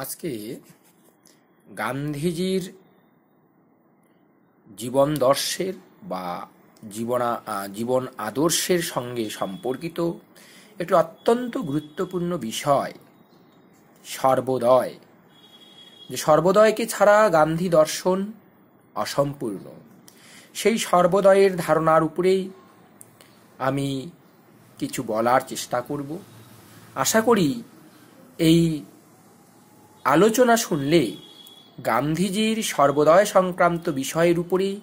আজকে গান্ধীজির জীবন দর্শের বা জীবনা জীবন আদর্শের সঙ্গে সম্পর্কিত একটি অত্যন্ত গুরুত্বপূর্ণ বিষয় সর্বোদয় যে সর্বোদয়কে ছাড়া গান্ধী দর্শন অসম্পূর্ণ সেই সর্বোদয়ের ধারণার উপরেই আমি কিছু বলার চেষ্টা করব আশা করি এই আলোচনা শুনলে গান্ধীজির সর্বোদয় সংক্রান্ত বিষয়ের উপরেই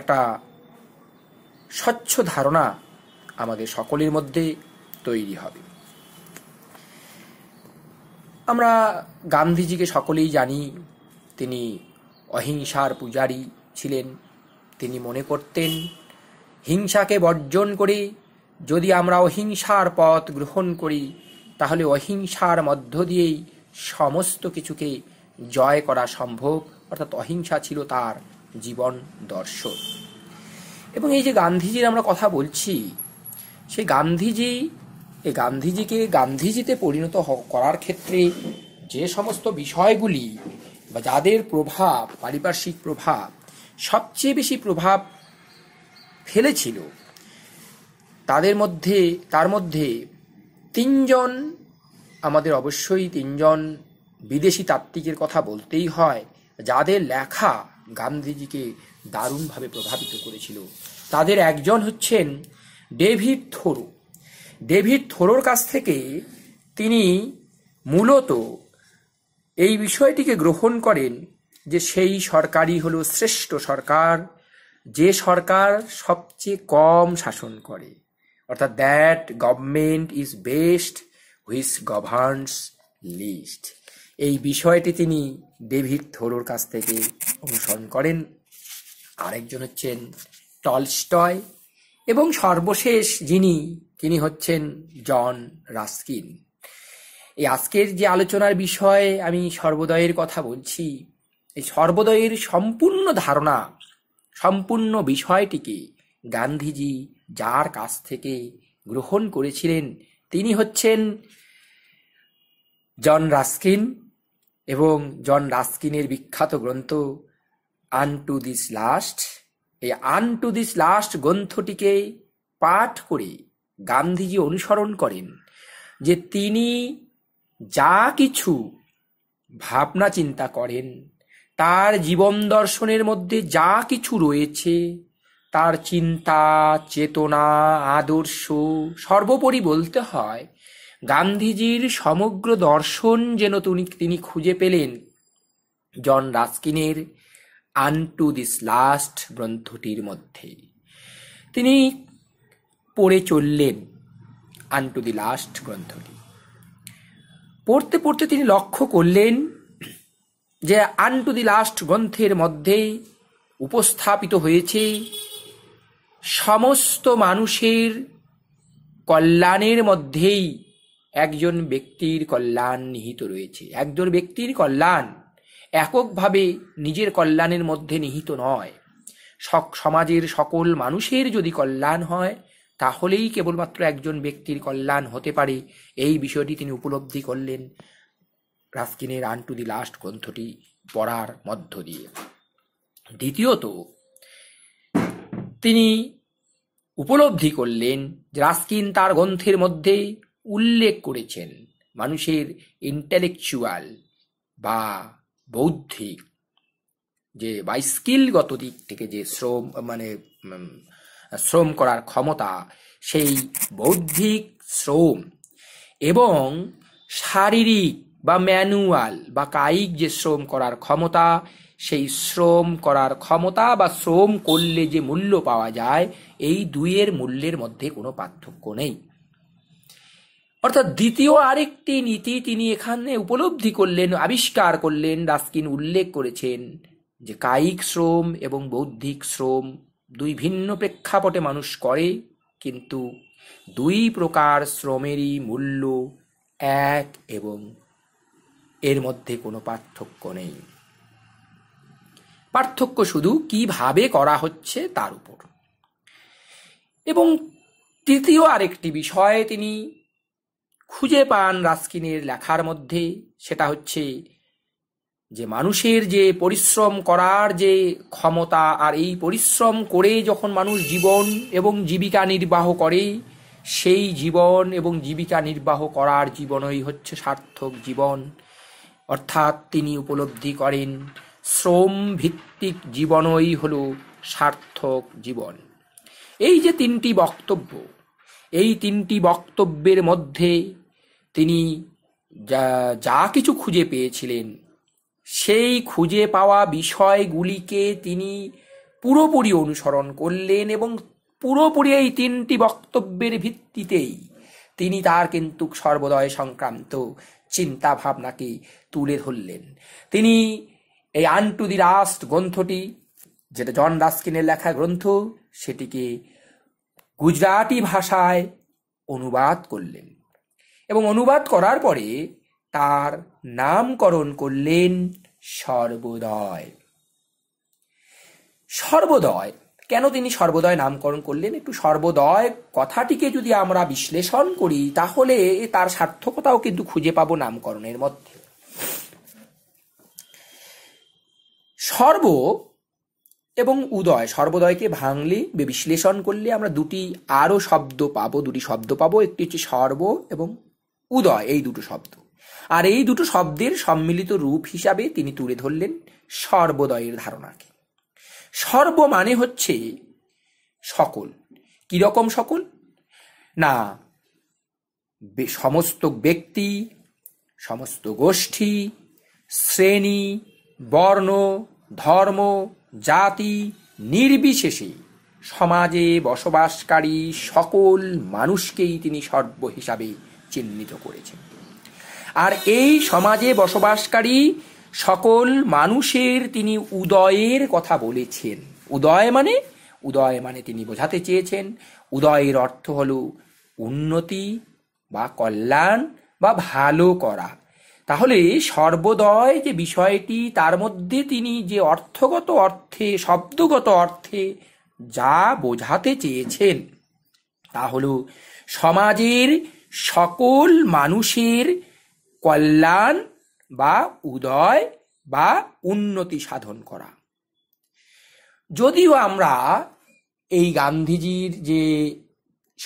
একটা স্বচ্ছ ধারণা আমাদের সকলের মধ্যে তৈরি হবে আমরা গান্ধীজিকে সকলেই জানি তিনি অহিংসার পূজারী ছিলেন তিনি মনে করতেন হিংসাকে বর্জন করে যদি আমরা অহিংসার পথ গ্রহণ করি তাহলে অহিংসার মধ্য দিয়েই সমস্ত কিছুকে জয় করা সম্ভব অর্থাৎ অহিংসা ছিল তার জীবন দর্শন এবং এই যে গান্ধীজির আমরা কথা বলছি সেই গান্ধীজি এই গান্ধীজিকে গান্ধীজিতে পরিণত করার ক্ষেত্রে যে সমস্ত বিষয়গুলি বা যাদের প্রভাব পারিপার্শ্বিক প্রভাব সবচেয়ে বেশি প্রভাব ফেলেছিল তাদের মধ্যে তার মধ্যে তিনজন আমাদের অবশ্যই তিনজন বিদেশি তাত্ত্বিকের কথা বলতেই হয় যাদের লেখা গান্ধীজিকে দারুণভাবে প্রভাবিত করেছিল তাদের একজন হচ্ছেন ডেভিড থোরো ডেভিড থোরোর কাছ থেকে তিনি মূলত এই বিষয়টিকে গ্রহণ করেন যে সেই সরকারই হল শ্রেষ্ঠ সরকার যে সরকার সবচেয়ে কম শাসন করে অর্থাৎ that government is best which governs least এই বিষয়টি তিনি ডেভিড থোরোর কাছ থেকে অনুসরণ করেন আরেকজন হচ্ছেন টলস্টয় এবং সর্বশেষ যিনি তিনি হচ্ছেন জন রাস্কিন এই আজকের যে আলোচনার বিষয়ে আমি সর্বোদয়ের কথা বলছি এই সর্বোদয়ের সম্পূর্ণ ধারণা সম্পূর্ণ বিষয়টিকে গান্ধীজি যার কাছ থেকে গ্রহণ করেছিলেন তিনি হচ্ছেন জন রাস্কিন এবং জন রাস্কিনের বিখ্যাত গ্রন্থ আন টু দিস লাস্ট এই আন টু দিস লাস্ট গ্রন্থটিকে পাঠ করে গান্ধীজি অনুসরণ করেন যে তিনি যা কিছু ভাবনা চিন্তা করেন তার জীবন দর্শনের মধ্যে যা কিছু রয়েছে তার চিন্তা চেতনা আদর্শ সর্বোপরি বলতে হয় গান্ধীজির সমগ্র দর্শন যেন তিনি খুঁজে পেলেন জন রাস্কিনের আনটু দিস লাস্ট গ্রন্থটির মধ্যে তিনি পড়ে চললেন আনটু দি লাস্ট গ্রন্থটি পড়তে পড়তে তিনি লক্ষ্য করলেন যে আনটু দি লাস্ট গ্রন্থের মধ্যেই উপস্থাপিত হয়েছে সমস্ত মানুষের কল্যাণের মধ্যেই একজন ব্যক্তির কল্যাণ নিহিত রয়েছে একজন ব্যক্তির কল্যাণ এককভাবে নিজের কল্যাণের মধ্যে নিহিত নয় সমাজের সকল মানুষের যদি কল্যাণ হয় তাহলেই কেবলমাত্র একজন ব্যক্তির কল্যাণ হতে পারে এই বিষয়টি তিনি উপলব্ধি করলেন রাস্কিনের আন টু দি লাস্ট গ্রন্থটি পড়ার মধ্য দিয়ে দ্বিতীয়ত তিনি উপলব্ধি করলেন রাস্কিন তার গ্রন্থের মধ্যে উল্লেখ করেছেন মানুষের ইন্টেলেকচুয়াল বা বৌদ্ধিক যে বা স্কিলগত দিক থেকে যে শ্রম মানে শ্রম করার ক্ষমতা সেই বৌদ্ধিক শ্রম এবং শারীরিক বা ম্যানুয়াল বা কায়িক যে শ্রম করার ক্ষমতা সেই শ্রম করার ক্ষমতা বা শ্রম করলে যে মূল্য পাওয়া যায় এই দুইয়ের মূল্যের মধ্যে কোনো পার্থক্য নেই অর্থাৎ দ্বিতীয় আরেকটি নীতি তিনি এখানে উপলব্ধি করলেন আবিষ্কার করলেন রাস্কিন উল্লেখ করেছেন যে কায়িক শ্রম এবং বৌদ্ধিক শ্রম দুই ভিন্ন প্রেক্ষাপটে মানুষ করে কিন্তু দুই প্রকার শ্রমেরই মূল্য এক এবং এর মধ্যে কোনো পার্থক্য নেই পার্থক্য শুধু কিভাবে করা হচ্ছে তার উপর এবং তৃতীয় আরেকটি বিষয় তিনি খুঁজে পান রাস্কিনের লেখার মধ্যে সেটা হচ্ছে যে মানুষের যে পরিশ্রম করার যে ক্ষমতা আর এই পরিশ্রম করে যখন মানুষ জীবন এবং জীবিকা নির্বাহ করে সেই জীবন এবং জীবিকা নির্বাহ করার জীবনই হচ্ছে সার্থক জীবন অর্থাৎ তিনি উপলব্ধি করেন শ্রমভিত্তিক জীবনই হল সার্থক জীবন এই যে তিনটি বক্তব্য এই তিনটি বক্তব্যের মধ্যে তিনি যা যা কিছু খুঁজে পেয়েছিলেন সেই খুঁজে পাওয়া বিষয়গুলিকে তিনি পুরোপুরি অনুসরণ করলেন এবং পুরোপুরি এই তিনটি বক্তব্যের ভিত্তিতেই তিনি তার কিন্তু সর্বোদয় সংক্রান্ত চিন্তা ভাবনাকে তুলে ধরলেন তিনি এই আন টু দি রাস্ট গ্রন্থটি যেটা জন রাস্কিনের লেখা গ্রন্থ সেটিকে গুজরাটি ভাষায় অনুবাদ করলেন এবং অনুবাদ করার পরে তার নামকরণ করলেন সর্বোদয় সর্বোদয় কেন তিনি সর্বোদয় নামকরণ করলেন একটু সর্বোদয় কথাটিকে যদি আমরা বিশ্লেষণ করি তাহলে তার সার্থকতাও কিন্তু খুঁজে পাবো নামকরণের মধ্যে সর্ব এবং উদয় সর্বদয়কে ভাঙলে বিশ্লেষণ করলে আমরা দুটি আরও শব্দ পাবো দুটি শব্দ পাবো একটি হচ্ছে সর্ব এবং উদয় এই দুটো শব্দ আর এই দুটো শব্দের সম্মিলিত রূপ হিসাবে তিনি তুলে ধরলেন সর্বদয়ের ধারণাকে সর্ব মানে হচ্ছে সকল কীরকম সকল না সমস্ত ব্যক্তি সমস্ত গোষ্ঠী শ্রেণী বর্ণ ধর্ম জাতি নির্বিশেষে সমাজে বসবাসকারী সকল মানুষকেই তিনি সর্ব হিসাবে চিহ্নিত করেছেন আর এই সমাজে বসবাসকারী সকল মানুষের তিনি উদয়ের কথা বলেছেন উদয় মানে উদয় মানে তিনি বোঝাতে চেয়েছেন উদয়ের অর্থ হল উন্নতি বা কল্যাণ বা ভালো করা তাহলে সর্বোদয় যে বিষয়টি তার মধ্যে তিনি যে অর্থগত অর্থে শব্দগত অর্থে যা বোঝাতে চেয়েছেন তা হল সমাজের সকল মানুষের কল্যাণ বা উদয় বা উন্নতি সাধন করা যদিও আমরা এই গান্ধীজির যে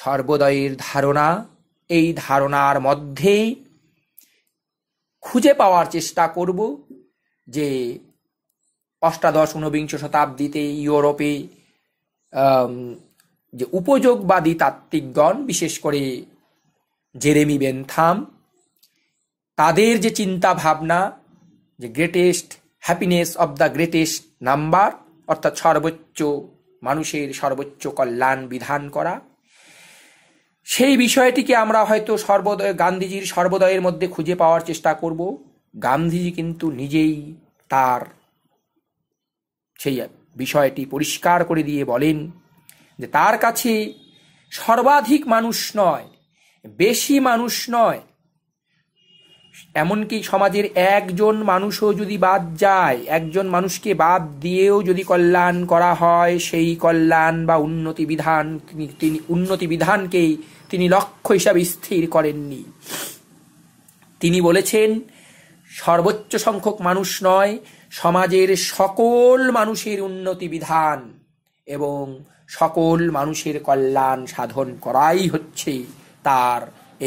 সর্বোদয়ের ধারণা এই ধারণার মধ্যেই খুঁজে পাওয়ার চেষ্টা করব যে অষ্টাদশ ঊনবিংশ শতাব্দীতে ইউরোপে যে উপযোগবাদী তাত্ত্বিকগণ বিশেষ করে জেরেমি বেনথাম তাদের যে চিন্তা ভাবনা যে greatest happiness of the greatest number অর্থাৎ সর্বোচ্চ মানুষের সর্বোচ্চ কল্যাণ বিধান করা সেই বিষয়টিকে আমরা হয়তো সর্বদয় গান্ধীজির সর্বদয়ের মধ্যে খুঁজে পাওয়ার চেষ্টা করব গান্ধীজি কিন্তু নিজেই তার সেই বিষয়টি পরিষ্কার করে দিয়ে বলেন যে তার কাছে সর্বাধিক মানুষ নয় বেশি মানুষ নয় এমনকি সমাজের একজন মানুষও যদি বাদ যায় একজন মানুষকে বাদ দিয়েও যদি কল্যাণ করা হয় সেই কল্যাণ বা উন্নতি বিধান তিনি উন্নতি বিধানকেই তিনি লক্ষ্য হিসাবে স্থির করেননি তিনি বলেছেন সর্বোচ্চ সংখ্যক মানুষ নয় সমাজের সকল মানুষের উন্নতি বিধান এবং সকল মানুষের কল্যাণ সাধন করাই হচ্ছে তার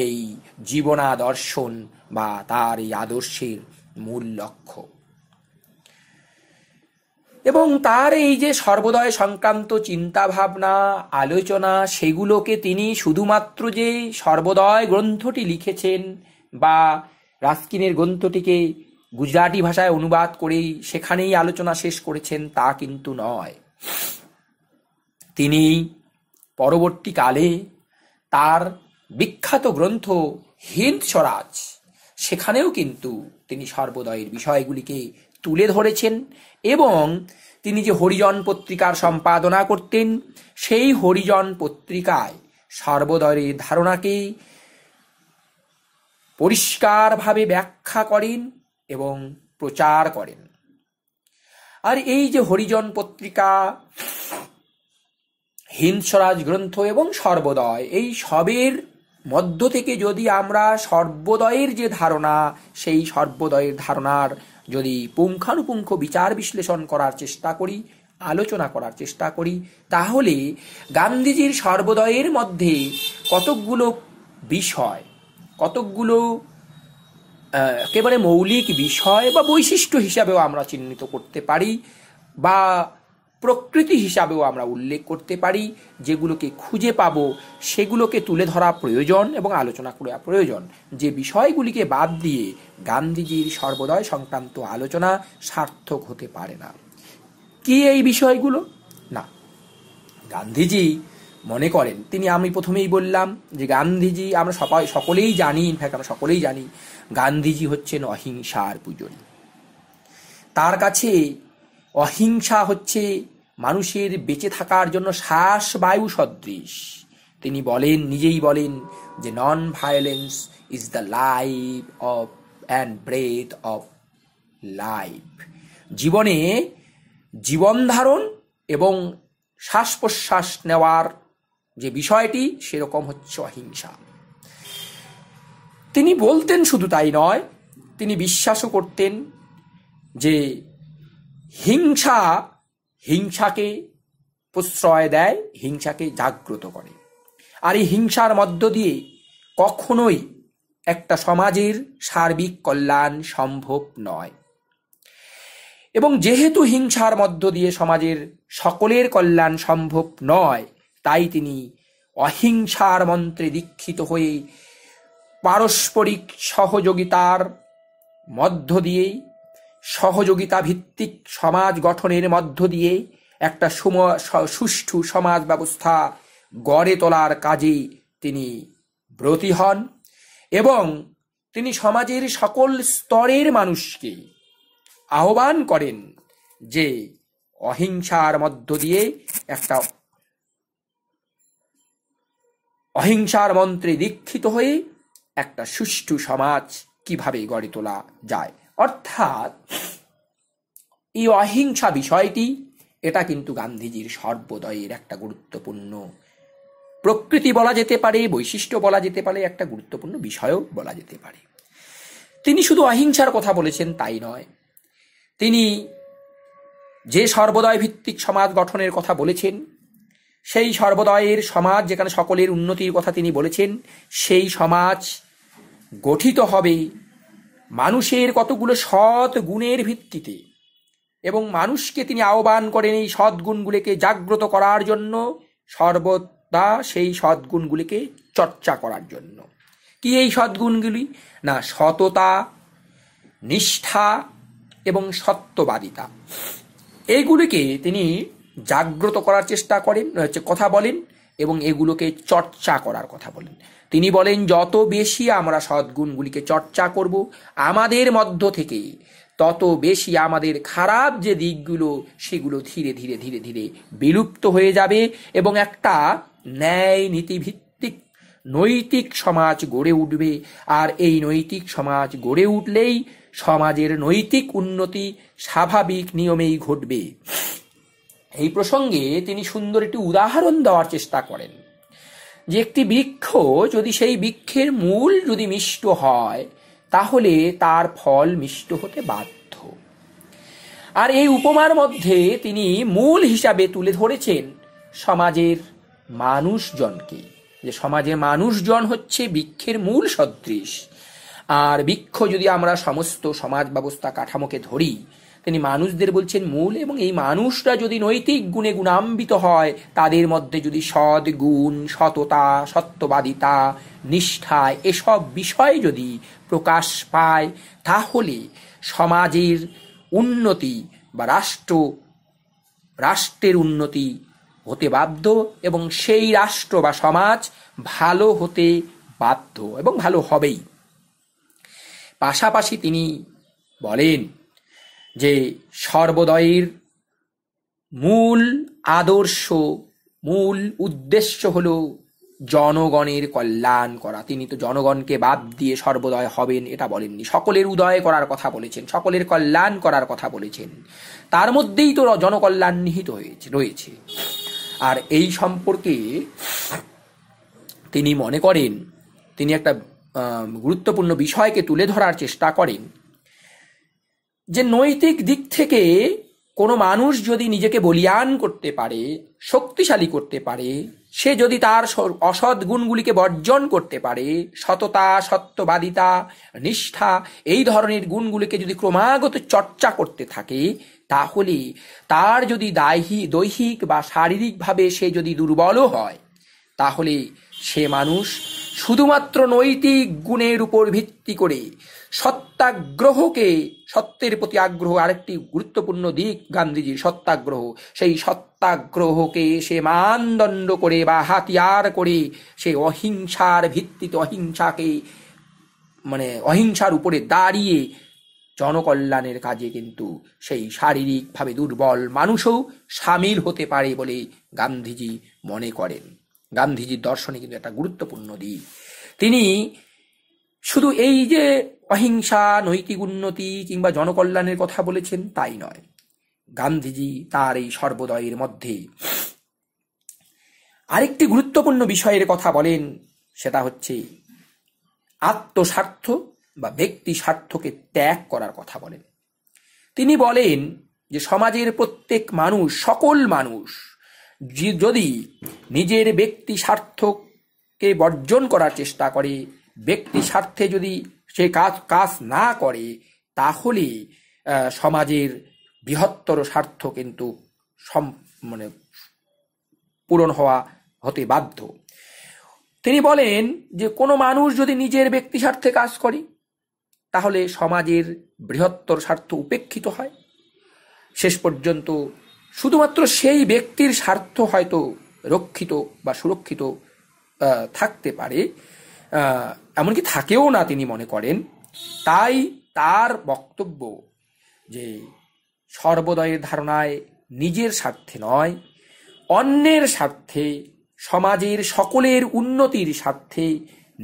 এই জীবনাদর্শন বা তার এই আদর্শের মূল লক্ষ্য এবং তার এই যে সর্বদয় সংক্রান্ত চিন্তা ভাবনা আলোচনা সেগুলোকে তিনি শুধুমাত্র যে সর্বদয় গ্রন্থটি লিখেছেন বা রাস্কিনের গ্রন্থটিকে গুজরাটি ভাষায় অনুবাদ করেই সেখানেই আলোচনা শেষ করেছেন তা কিন্তু নয় তিনি পরবর্তীকালে তার বিখ্যাত গ্রন্থ হিন্দ স্বরাজ সেখানেও কিন্তু তিনি সর্বদয়ের বিষয়গুলিকে তুলে ধরেছেন এবং তিনি যে হরিজন পত্রিকার সম্পাদনা করতেন সেই হরিজন পত্রিকায় সর্বদরের ধারণাকে পরিষ্কারভাবে ব্যাখ্যা করেন এবং প্রচার করেন আর এই যে হরিজন পত্রিকা হিন্দস্বরাজ গ্রন্থ এবং সর্বোদয় এই সবের মধ্য থেকে যদি আমরা সর্বোদয়ের যে ধারণা সেই সর্বোদয়ের ধারণার যদি পুঙ্খানুপুঙ্খ বিচার বিশ্লেষণ করার চেষ্টা করি আলোচনা করার চেষ্টা করি তাহলে গান্ধীজির সর্বোদয়ের মধ্যে কতকগুলো বিষয় কতকগুলো একেবারে মৌলিক বিষয় বা বৈশিষ্ট্য হিসাবেও আমরা চিহ্নিত করতে পারি বা প্রকৃতি হিসাবেও আমরা উল্লেখ করতে পারি যেগুলোকে খুঁজে পাব সেগুলোকে তুলে ধরা প্রয়োজন এবং আলোচনা করা প্রয়োজন যে বিষয়গুলিকে বাদ দিয়ে গান্ধীজির সর্বদয় সংক্রান্ত আলোচনা সার্থক হতে পারে না কি এই বিষয়গুলো না গান্ধীজি মনে করেন তিনি আমি প্রথমেই বললাম যে গান্ধীজি আমরা সবাই সকলেই জানি ইনফ্যাক্ট আমরা সকলেই জানি গান্ধীজি হচ্ছেন অহিংসার পূজনী তার কাছে অহিংসা হচ্ছে মানুষের বেঁচে থাকার জন্য শ্বাস বায়ু সদৃশ তিনি বলেন নিজেই বলেন যে non violence is the life of and breath of life জীবনে জীবন ধারণ এবং শ্বাস প্রশ্বাস নেওয়ার যে বিষয়টি সেরকম হচ্ছে অহিংসা তিনি বলতেন শুধু তাই নয় তিনি বিশ্বাসও করতেন যে হিংসা হিংসাকে প্রশ্রয় দেয় হিংসাকে জাগ্রত করে আর এই হিংসার মধ্য দিয়ে কখনোই একটা সমাজের সার্বিক কল্যাণ সম্ভব নয় এবং যেহেতু হিংসার মধ্য দিয়ে সমাজের সকলের কল্যাণ সম্ভব নয় তাই তিনি অহিংসার মন্ত্রে দীক্ষিত হয়ে পারস্পরিক সহযোগিতার মধ্য দিয়েই সহযোগিতা ভিত্তিক সমাজ গঠনের মধ্য দিয়ে একটা সুষ্ঠু সমাজ ব্যবস্থা গড়ে তোলার কাজে তিনি ব্রতী হন এবং তিনি সমাজের সকল স্তরের মানুষকে আহ্বান করেন যে অহিংসার মধ্য দিয়ে একটা অহিংসার মন্ত্রে দীক্ষিত হয়ে একটা সুষ্ঠু সমাজ কিভাবে গড়ে তোলা যায় অর্থাৎ এই অহিংসা বিষয়টি এটা কিন্তু গান্ধীজির সর্বোদয়ের একটা গুরুত্বপূর্ণ প্রকৃতি বলা যেতে পারে বৈশিষ্ট্য বলা যেতে পারে একটা গুরুত্বপূর্ণ বিষয়ও বলা যেতে পারে তিনি শুধু অহিংসার কথা বলেছেন তাই নয় তিনি যে সর্বদয় ভিত্তিক সমাজ গঠনের কথা বলেছেন সেই সর্বদয়ের সমাজ যেখানে সকলের উন্নতির কথা তিনি বলেছেন সেই সমাজ গঠিত হবে মানুষের কতগুলো সৎ গুণের ভিত্তিতে এবং মানুষকে তিনি আহ্বান করেন এই সদ্গুণগুলিকে জাগ্রত করার জন্য সর্বদা সেই সদ্গুণগুলিকে চর্চা করার জন্য কি এই সদ্গুণগুলি না সততা নিষ্ঠা এবং সত্যবাদিতা এইগুলিকে তিনি জাগ্রত করার চেষ্টা করেন হচ্ছে কথা বলেন এবং এগুলোকে চর্চা করার কথা বলেন তিনি বলেন যত বেশি আমরা সদ্গুণগুলিকে চর্চা করব আমাদের মধ্য থেকে তত বেশি আমাদের খারাপ যে দিকগুলো সেগুলো ধীরে ধীরে ধীরে ধীরে বিলুপ্ত হয়ে যাবে এবং একটা ন্যায় নীতিভিত্তিক নৈতিক সমাজ গড়ে উঠবে আর এই নৈতিক সমাজ গড়ে উঠলেই সমাজের নৈতিক উন্নতি স্বাভাবিক নিয়মেই ঘটবে এই প্রসঙ্গে তিনি সুন্দর একটি উদাহরণ দেওয়ার চেষ্টা করেন যে একটি বৃক্ষ যদি সেই বৃক্ষের মূল যদি মিষ্ট হয় তাহলে তার ফল মিষ্ট হতে বাধ্য আর এই উপমার মধ্যে তিনি মূল হিসাবে তুলে ধরেছেন সমাজের মানুষজনকে যে সমাজের মানুষজন হচ্ছে বৃক্ষের মূল সদৃশ আর বৃক্ষ যদি আমরা সমস্ত সমাজ ব্যবস্থা কাঠামোকে ধরি তিনি মানুষদের বলছেন মূল এবং এই মানুষরা যদি নৈতিক গুণে গুণাম্বিত হয় তাদের মধ্যে যদি সদ্গুণ সততা সত্যবাদিতা নিষ্ঠা এসব বিষয় যদি প্রকাশ পায় তাহলে সমাজের উন্নতি বা রাষ্ট্র রাষ্ট্রের উন্নতি হতে বাধ্য এবং সেই রাষ্ট্র বা সমাজ ভালো হতে বাধ্য এবং ভালো হবেই পাশাপাশি তিনি বলেন যে সর্বোদয়ের মূল আদর্শ মূল উদ্দেশ্য হল জনগণের কল্যাণ করা তিনি তো জনগণকে বাদ দিয়ে সর্বোদয় হবেন এটা বলেননি সকলের উদয় করার কথা বলেছেন সকলের কল্যাণ করার কথা বলেছেন তার মধ্যেই তো জনকল্যাণ নিহিত হয়েছে রয়েছে আর এই সম্পর্কে তিনি মনে করেন তিনি একটা গুরুত্বপূর্ণ বিষয়কে তুলে ধরার চেষ্টা করেন যে নৈতিক দিক থেকে কোনো মানুষ যদি নিজেকে বলিয়ান করতে পারে শক্তিশালী করতে পারে সে যদি তার অসৎ গুণগুলিকে বর্জন করতে পারে সততা সত্যবাদিতা নিষ্ঠা এই ধরনের গুণগুলিকে যদি ক্রমাগত চর্চা করতে থাকে তাহলে তার যদি দায়ী দৈহিক বা শারীরিকভাবে সে যদি দুর্বল হয় তাহলে সে মানুষ শুধুমাত্র নৈতিক গুণের উপর ভিত্তি করে সত্যাগ্রহকে সত্যের প্রতি আগ্রহ আরেকটি গুরুত্বপূর্ণ দিক গান্ধীজির সত্যাগ্রহ সেই সত্যাগ্রহকে সে মানদণ্ড করে বা হাতিয়ার করে সে অহিংসার ভিত্তিতে অহিংসাকে মানে অহিংসার উপরে দাঁড়িয়ে জনকল্যাণের কাজে কিন্তু সেই শারীরিকভাবে দুর্বল মানুষও সামিল হতে পারে বলে গান্ধীজি মনে করেন গান্ধীজির দর্শনে কিন্তু একটা গুরুত্বপূর্ণ দিক তিনি শুধু এই যে অহিংসা নৈতিক উন্নতি কিংবা জনকল্যাণের কথা বলেছেন তাই নয় গান্ধীজি তার এই সর্বোদয়ের মধ্যে আরেকটি গুরুত্বপূর্ণ বিষয়ের কথা বলেন সেটা হচ্ছে আত্মস্বার্থ বা ব্যক্তি স্বার্থকে ত্যাগ করার কথা বলেন তিনি বলেন যে সমাজের প্রত্যেক মানুষ সকল মানুষ যদি নিজের ব্যক্তি স্বার্থকে বর্জন করার চেষ্টা করে ব্যক্তি স্বার্থে যদি সে কাজ কাজ না করে তাহলে সমাজের বৃহত্তর স্বার্থ কিন্তু সম মানে পূরণ হওয়া হতে বাধ্য তিনি বলেন যে কোনো মানুষ যদি নিজের ব্যক্তি স্বার্থে কাজ করে তাহলে সমাজের বৃহত্তর স্বার্থ উপেক্ষিত হয় শেষ পর্যন্ত শুধুমাত্র সেই ব্যক্তির স্বার্থ হয়তো রক্ষিত বা সুরক্ষিত থাকতে পারে এমনকি থাকেও না তিনি মনে করেন তাই তার বক্তব্য যে সর্বদয়ের ধারণায় নিজের স্বার্থে নয় অন্যের স্বার্থে সমাজের সকলের উন্নতির স্বার্থে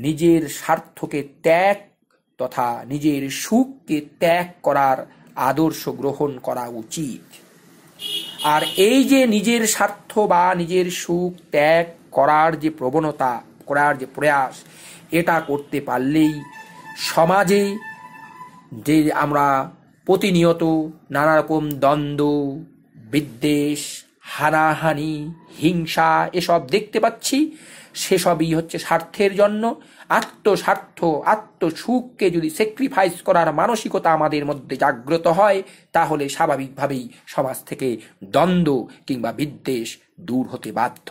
নিজের স্বার্থকে ত্যাগ তথা নিজের সুখকে ত্যাগ করার আদর্শ গ্রহণ করা উচিত আর এই যে নিজের স্বার্থ বা নিজের সুখ ত্যাগ করার যে প্রবণতা করার যে প্রয়াস এটা করতে পারলেই সমাজে যে আমরা প্রতিনিয়ত নানা রকম দ্বন্দ্ব বিদ্বেষ হানাহানি হিংসা এসব দেখতে পাচ্ছি সেসবই হচ্ছে স্বার্থের জন্য আত্মস্বার্থ আত্মসুখকে যদি স্যাক্রিফাইস করার মানসিকতা আমাদের মধ্যে জাগ্রত হয় তাহলে স্বাভাবিকভাবেই সমাজ থেকে দ্বন্দ্ব কিংবা বিদ্বেষ দূর হতে বাধ্য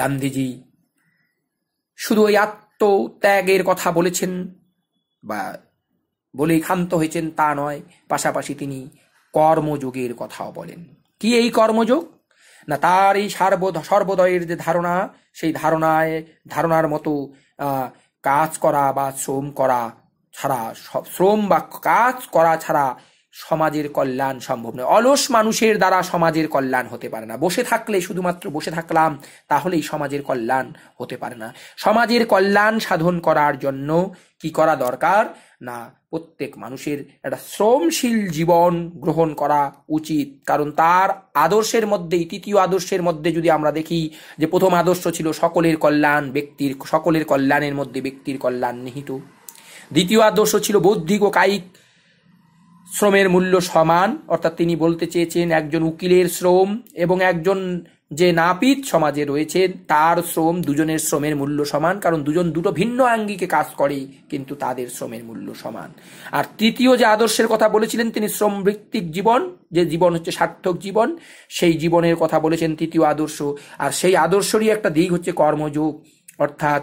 গান্ধীজি শুধু ওই আত্মত্যাগের কথা বলেছেন বা বলেই ক্ষান্ত হয়েছেন তা নয় পাশাপাশি তিনি কর্মযোগের কথাও বলেন কি এই কর্মযোগ না তার এই সার্ব সর্বোদয়ের যে ধারণা সেই ধারণায় ধারণার মতো কাজ করা বা শ্রম করা ছাড়া শ্রম বা কাজ করা ছাড়া সমাজের কল্যাণ সম্ভব নয় অলস মানুষের দ্বারা সমাজের কল্যাণ হতে পারে না বসে থাকলে শুধুমাত্র বসে থাকলাম তাহলেই সমাজের কল্যাণ হতে পারে না সমাজের কল্যাণ সাধন করার জন্য কি করা দরকার না প্রত্যেক মানুষের একটা শ্রমশীল জীবন গ্রহণ করা উচিত কারণ তার আদর্শের মধ্যেই তৃতীয় আদর্শের মধ্যে যদি আমরা দেখি যে প্রথম আদর্শ ছিল সকলের কল্যাণ ব্যক্তির সকলের কল্যাণের মধ্যে ব্যক্তির কল্যাণ নিহিত দ্বিতীয় আদর্শ ছিল বৌদ্ধিক ও কায়িক শ্রমের মূল্য সমান অর্থাৎ তিনি বলতে চেয়েছেন একজন উকিলের শ্রম এবং একজন যে নাপিত সমাজে রয়েছে তার শ্রম দুজনের শ্রমের মূল্য সমান কারণ দুজন দুটো ভিন্ন আঙ্গিকে কাজ করে কিন্তু তাদের শ্রমের মূল্য সমান আর তৃতীয় যে আদর্শের কথা বলেছিলেন তিনি শ্রম ভিত্তিক জীবন যে জীবন হচ্ছে সার্থক জীবন সেই জীবনের কথা বলেছেন তৃতীয় আদর্শ আর সেই আদর্শরই একটা দিক হচ্ছে কর্মযোগ অর্থাৎ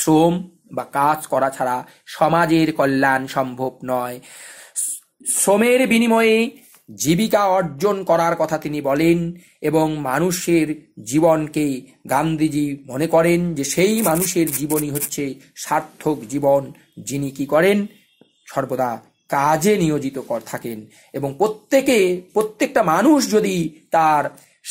শ্রম বা কাজ করা ছাড়া সমাজের কল্যাণ সম্ভব নয় শ্রমের বিনিময়ে জীবিকা অর্জন করার কথা তিনি বলেন এবং মানুষের জীবনকে গান্ধীজি মনে করেন যে সেই মানুষের জীবনই হচ্ছে সার্থক জীবন যিনি কি করেন সর্বদা কাজে নিয়োজিত কর থাকেন এবং প্রত্যেকে প্রত্যেকটা মানুষ যদি তার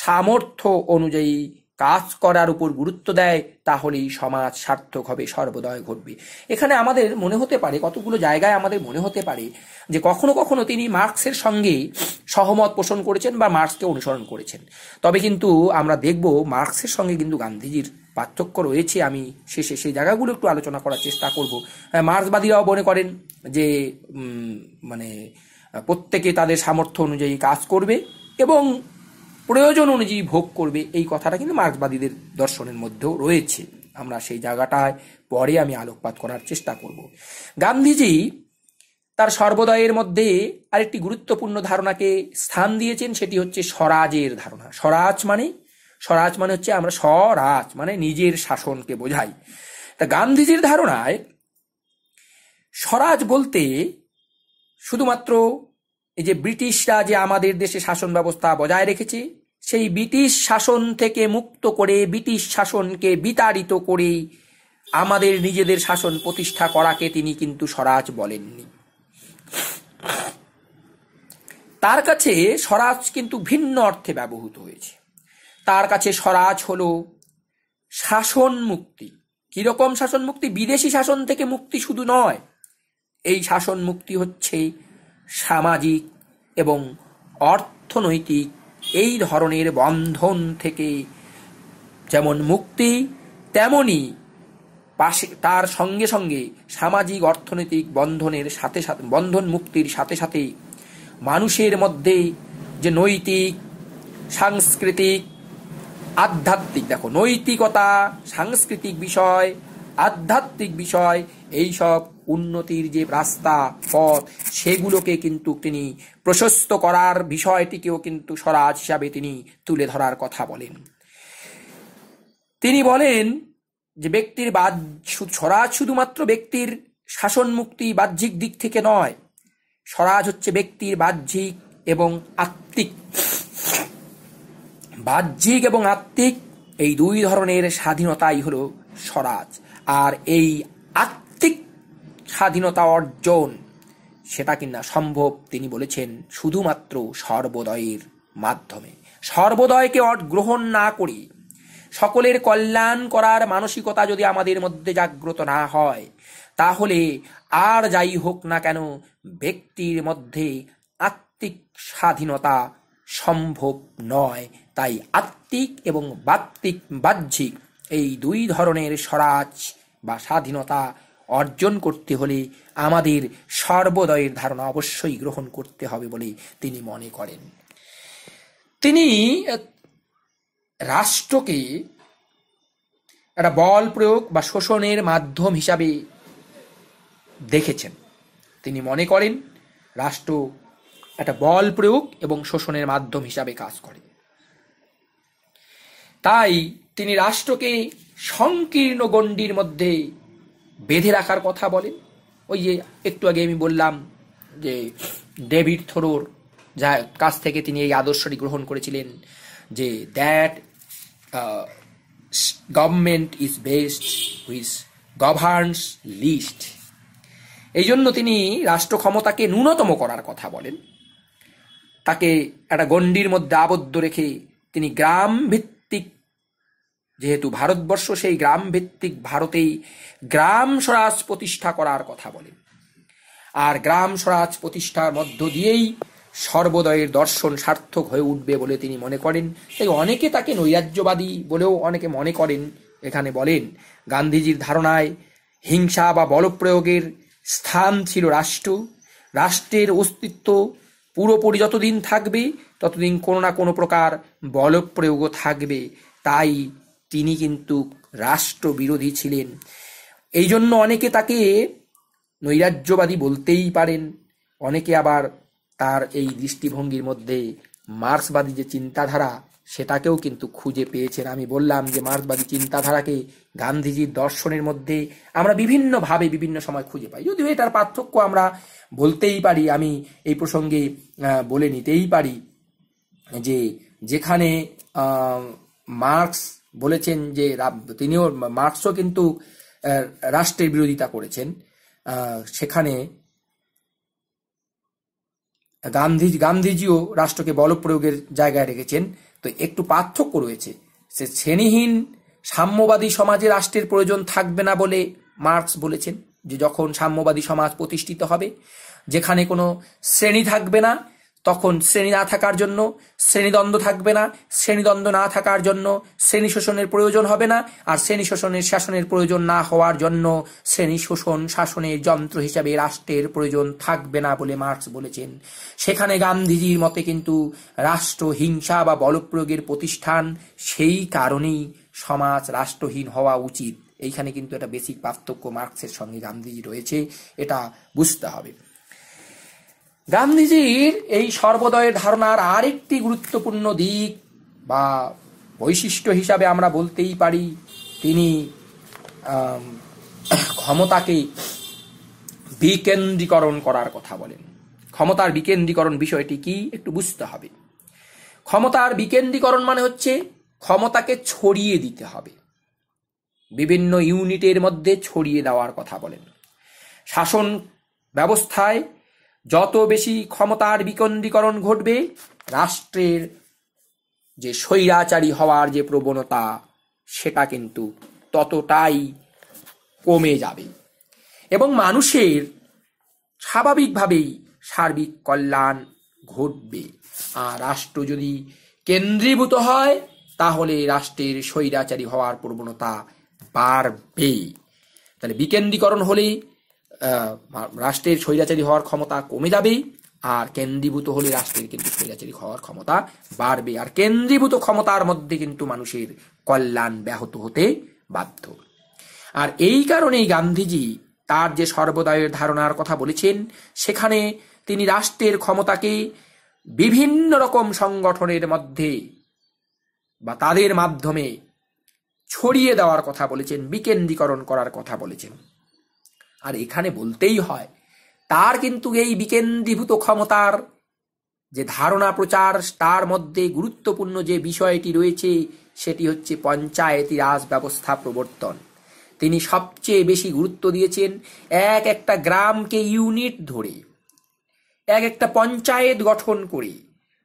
সামর্থ্য অনুযায়ী কাজ করার উপর গুরুত্ব দেয় তাহলেই সমাজ সার্থক হবে সর্বদয় ঘটবে এখানে আমাদের মনে হতে পারে কতগুলো জায়গায় আমাদের মনে হতে পারে যে কখনো কখনো তিনি মার্ক্সের সঙ্গে সহমত পোষণ করেছেন বা মার্কসকে অনুসরণ করেছেন তবে কিন্তু আমরা দেখব মার্ক্সের সঙ্গে কিন্তু গান্ধীজির পার্থক্য রয়েছে আমি শেষে সেই জায়গাগুলো একটু আলোচনা করার চেষ্টা করব হ্যাঁ, মার্ক্সবাদীরাও মনে করেন যে মানে প্রত্যেকে তাদের সামর্থ্য অনুযায়ী কাজ করবে এবং প্রয়োজন অনুযায়ী ভোগ করবে এই কথাটা কিন্তু মার্কবাদীদের দর্শনের মধ্যেও রয়েছে আমরা সেই জায়গাটায় পরে আমি আলোকপাত করার চেষ্টা করব গান্ধীজি তার সর্বদয়ের মধ্যে আরেকটি গুরুত্বপূর্ণ ধারণাকে স্থান দিয়েছেন সেটি হচ্ছে স্বরাজের ধারণা স্বরাজ মানে স্বরাজ মানে হচ্ছে আমরা স্বরাজ মানে নিজের শাসনকে বোঝাই তা গান্ধীজির ধারণায় স্বরাজ বলতে শুধুমাত্র এই যে ব্রিটিশরা যে আমাদের দেশে শাসন ব্যবস্থা বজায় রেখেছে সেই ব্রিটিশ শাসন থেকে মুক্ত করে ব্রিটিশ শাসনকে বিতাড়িত করে আমাদের নিজেদের শাসন প্রতিষ্ঠা করাকে তিনি কিন্তু স্বরাজ বলেননি তার কাছে স্বরাজ কিন্তু ভিন্ন অর্থে ব্যবহৃত হয়েছে তার কাছে স্বরাজ হল শাসন মুক্তি কীরকম শাসন মুক্তি বিদেশি শাসন থেকে মুক্তি শুধু নয় এই শাসন মুক্তি হচ্ছে সামাজিক এবং অর্থনৈতিক এই ধরনের বন্ধন থেকে যেমন মুক্তি তেমনি পাশে তার সঙ্গে সঙ্গে সামাজিক অর্থনৈতিক বন্ধনের সাথে সাথে বন্ধন মুক্তির সাথে সাথে মানুষের মধ্যে যে নৈতিক সাংস্কৃতিক আধ্যাত্মিক দেখো নৈতিকতা সাংস্কৃতিক বিষয় আধ্যাত্মিক বিষয় এইসব উন্নতির যে রাস্তা পথ সেগুলোকে কিন্তু তিনি প্রশস্ত করার বিষয়টিকেও কিন্তু স্বরাজ হিসাবে তিনি তুলে ধরার কথা বলেন তিনি বলেন যে ব্যক্তির বাদ স্বরাজ শুধুমাত্র ব্যক্তির শাসন মুক্তি বাহ্যিক দিক থেকে নয় স্বরাজ হচ্ছে ব্যক্তির বাহ্যিক এবং আত্মিক বাহ্যিক এবং আত্মিক এই দুই ধরনের স্বাধীনতাই হলো স্বরাজ আর এই স্বাধীনতা অর্জন সেটা কিনা সম্ভব তিনি বলেছেন শুধুমাত্র সর্বোদয়ের মাধ্যমে সর্বোদয়কে গ্রহণ না করে সকলের কল্যাণ করার মানসিকতা যদি আমাদের মধ্যে জাগ্রত না হয় তাহলে আর যাই হোক না কেন ব্যক্তির মধ্যে আত্মিক স্বাধীনতা সম্ভব নয় তাই আত্মিক এবং বাত্মিক বাহ্যিক এই দুই ধরনের স্বরাজ বা স্বাধীনতা অর্জন করতে হলে আমাদের সর্বদয়ের ধারণা অবশ্যই গ্রহণ করতে হবে বলে তিনি মনে করেন তিনি রাষ্ট্রকে একটা বল প্রয়োগ বা শোষণের মাধ্যম হিসাবে দেখেছেন তিনি মনে করেন রাষ্ট্র একটা বল প্রয়োগ এবং শোষণের মাধ্যম হিসাবে কাজ করে তাই তিনি রাষ্ট্রকে সংকীর্ণ গণ্ডির মধ্যে বেঁধে রাখার কথা বলেন ওই যে একটু আগে আমি বললাম যে ডেভিড থোরোর যা কাছ থেকে তিনি এই আদর্শটি গ্রহণ করেছিলেন যে that government is best which governs least এই জন্য তিনি রাষ্ট্র ক্ষমতাকে ন্যূনতম করার কথা বলেন তাকে একটা গণ্ডির মধ্যে আবদ্ধ রেখে তিনি গ্রাম ভিত্তিক যেহেতু ভারতবর্ষ সেই গ্রাম ভিত্তিক ভারতেই গ্রাম স্বরাজ প্রতিষ্ঠা করার কথা বলেন আর গ্রাম স্বরাজ প্রতিষ্ঠার মধ্য দিয়েই সর্বোদয়ের দর্শন সার্থক হয়ে উঠবে বলে তিনি মনে করেন তাই অনেকে তাকে নৈরাজ্যবাদী বলেও অনেকে মনে করেন এখানে বলেন গান্ধীজির ধারণায় হিংসা বা বলপ্রয়োগের স্থান ছিল রাষ্ট্র রাষ্ট্রের অস্তিত্ব পুরোপুরি যতদিন থাকবে ততদিন কোনো না কোনো প্রকার বলপ্রয়োগও থাকবে তাই তিনি কিন্তু রাষ্ট্রবিরোধী ছিলেন এই জন্য অনেকে তাকে নৈরাজ্যবাদী বলতেই পারেন অনেকে আবার তার এই দৃষ্টিভঙ্গির মধ্যে মার্ক্সবাদী যে চিন্তাধারা সেটাকেও কিন্তু খুঁজে পেয়েছেন আমি বললাম যে মার্ক্সবাদী চিন্তাধারাকে গান্ধীজির দর্শনের মধ্যে আমরা বিভিন্নভাবে বিভিন্ন সময় খুঁজে পাই যদিও এটার পার্থক্য আমরা বলতেই পারি আমি এই প্রসঙ্গে বলে নিতেই পারি যে যেখানে মার্কস বলেছেন যে তিনিও মার্কসও কিন্তু রাষ্ট্রের বিরোধিতা করেছেন সেখানে গান্ধী গান্ধীজিও রাষ্ট্রকে বলপ্রয়োগের জায়গায় রেখেছেন তো একটু পার্থক্য রয়েছে সে শ্রেণীহীন সাম্যবাদী সমাজে রাষ্ট্রের প্রয়োজন থাকবে না বলে মার্কস বলেছেন যে যখন সাম্যবাদী সমাজ প্রতিষ্ঠিত হবে যেখানে কোনো শ্রেণী থাকবে না তখন শ্রেণী না থাকার জন্য শ্রেণীদ্বন্দ্ব থাকবে না শ্রেণীদ্বন্দ্ব না থাকার জন্য শ্রেণী শোষণের প্রয়োজন হবে না আর শ্রেণী শোষণের শাসনের প্রয়োজন না হওয়ার জন্য শ্রেণী শোষণ শাসনের যন্ত্র হিসাবে রাষ্ট্রের প্রয়োজন থাকবে না বলে মার্ক্স বলেছেন সেখানে গান্ধীজির মতে কিন্তু রাষ্ট্র হিংসা বা বলপ্রয়োগের প্রতিষ্ঠান সেই কারণেই সমাজ রাষ্ট্রহীন হওয়া উচিত এইখানে কিন্তু একটা বেসিক পার্থক্য মার্ক্সের সঙ্গে গান্ধীজি রয়েছে এটা বুঝতে হবে গান্ধীজির এই সর্বদয়ের ধারণার আরেকটি গুরুত্বপূর্ণ দিক বা বৈশিষ্ট্য হিসাবে আমরা বলতেই পারি তিনি ক্ষমতাকে বিকেন্দ্রীকরণ করার কথা বলেন ক্ষমতার বিকেন্দ্রীকরণ বিষয়টি কি একটু বুঝতে হবে ক্ষমতার বিকেন্দ্রীকরণ মানে হচ্ছে ক্ষমতাকে ছড়িয়ে দিতে হবে বিভিন্ন ইউনিটের মধ্যে ছড়িয়ে দেওয়ার কথা বলেন শাসন ব্যবস্থায় যত বেশি ক্ষমতার বিকেন্দ্রীকরণ ঘটবে রাষ্ট্রের যে স্বৈরাচারী হওয়ার যে প্রবণতা সেটা কিন্তু ততটাই কমে যাবে এবং মানুষের স্বাভাবিকভাবেই সার্বিক কল্যাণ ঘটবে আর রাষ্ট্র যদি কেন্দ্রীভূত হয় তাহলে রাষ্ট্রের স্বৈরাচারী হওয়ার প্রবণতা বাড়বে তাহলে বিকেন্দ্রীকরণ হলে রাষ্ট্রের স্বৈরাচারী হওয়ার ক্ষমতা কমে যাবে আর কেন্দ্রীভূত হলে রাষ্ট্রের কিন্তু স্বৈরাচারী হওয়ার ক্ষমতা বাড়বে আর কেন্দ্রীভূত ক্ষমতার মধ্যে কিন্তু মানুষের কল্যাণ ব্যাহত হতে বাধ্য আর এই কারণেই গান্ধীজি তার যে সর্বদায়ের ধারণার কথা বলেছেন সেখানে তিনি রাষ্ট্রের ক্ষমতাকে বিভিন্ন রকম সংগঠনের মধ্যে বা তাদের মাধ্যমে ছড়িয়ে দেওয়ার কথা বলেছেন বিকেন্দ্রীকরণ করার কথা বলেছেন আর এখানে বলতেই হয় তার কিন্তু এই বিকেন্দ্রীভূত ক্ষমতার যে ধারণা প্রচার তার মধ্যে গুরুত্বপূর্ণ যে বিষয়টি রয়েছে সেটি হচ্ছে পঞ্চায়েতি রাজ ব্যবস্থা প্রবর্তন তিনি সবচেয়ে বেশি গুরুত্ব দিয়েছেন এক একটা গ্রামকে ইউনিট ধরে এক একটা পঞ্চায়েত গঠন করে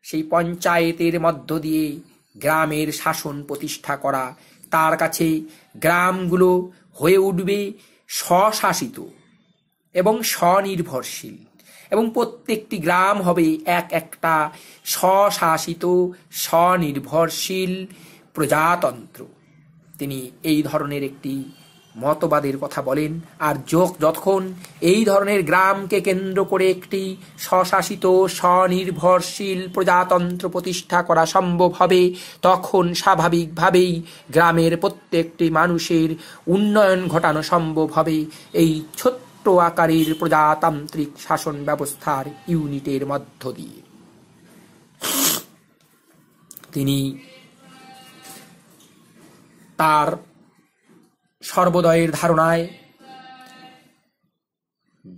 সেই পঞ্চায়েতের মধ্য দিয়ে গ্রামের শাসন প্রতিষ্ঠা করা তার কাছে গ্রামগুলো হয়ে উঠবে স্বশাসিত এবং স্বনির্ভরশীল এবং প্রত্যেকটি গ্রাম হবে এক একটা স্বশাসিত স্বনির্ভরশীল প্রজাতন্ত্র তিনি এই ধরনের একটি মতবাদের কথা বলেন আর যোগ যতক্ষণ এই ধরনের গ্রামকে কেন্দ্র করে একটি স্বশাসিত স্বনির্ভরশীল প্রজাতন্ত্র প্রতিষ্ঠা করা সম্ভব হবে তখন স্বাভাবিকভাবেই গ্রামের প্রত্যেকটি মানুষের উন্নয়ন ঘটানো সম্ভব হবে এই ছোট্ট আকারের প্রজাতান্ত্রিক শাসন ব্যবস্থার ইউনিটের মধ্য দিয়ে তিনি তার সর্বোদয়ের ধারণায়